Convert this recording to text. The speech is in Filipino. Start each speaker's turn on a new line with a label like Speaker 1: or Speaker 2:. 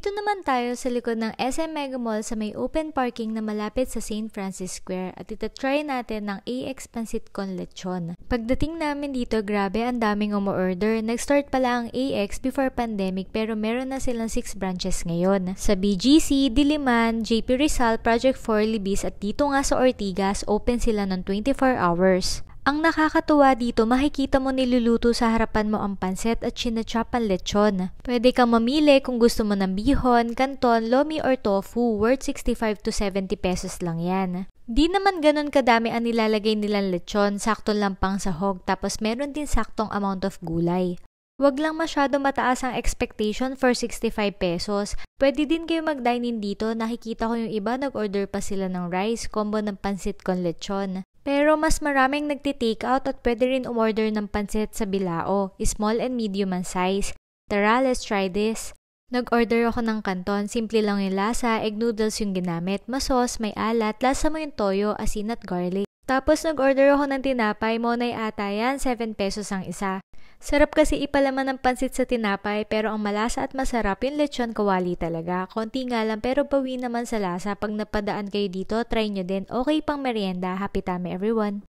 Speaker 1: Dito naman tayo sa likod ng SM Mega Mall sa may open parking na malapit sa St. Francis Square at itatry natin ng AX Pancit Con Lechon. Pagdating namin dito, grabe ang daming umu-order. Nag-start pala ang AX before pandemic pero meron na silang 6 branches ngayon. Sa BGC, Diliman, JP Rizal, Project 4, Libis at dito nga sa Ortigas, open sila ng 24 hours. Ang nakakatuwa dito, makikita mo niluluto sa harapan mo ang pansit at sinachapan lechon. Pwede kang mamili kung gusto mo ng bihon, kanton, lomi or tofu, worth 65 to 70 pesos lang yan. Di naman ganun kadami ang nilalagay nilang lechon, sakto lang pang sahog, tapos meron din saktong amount of gulay. Huwag lang masyado mataas ang expectation for 65 pesos. Pwede din kayo mag-dine-in dito. Nakikita ko yung iba nag-order pa sila ng rice, combo ng pansit con lechon. Pero mas maraming nagtitake out at pwede rin umorder ng pansit sa Bilao, small and medium man size. Tara, let's try this. Nag-order ako ng kanton, simple lang yung lasa, egg noodles yung ginamit, masos, may alat, lasa mo yung toyo, asin at garlic. Tapos nag-order ako ng tinapay, monay ata yan, 7 pesos ang isa. Sarap kasi ipalaman ng pansit sa tinapay pero ang malasa at masarap yung lechon kawali talaga. Konti nga lang pero bawi naman sa lasa. Pag napadaan kayo dito, try nyo din. Okay pang merienda. Happy time everyone!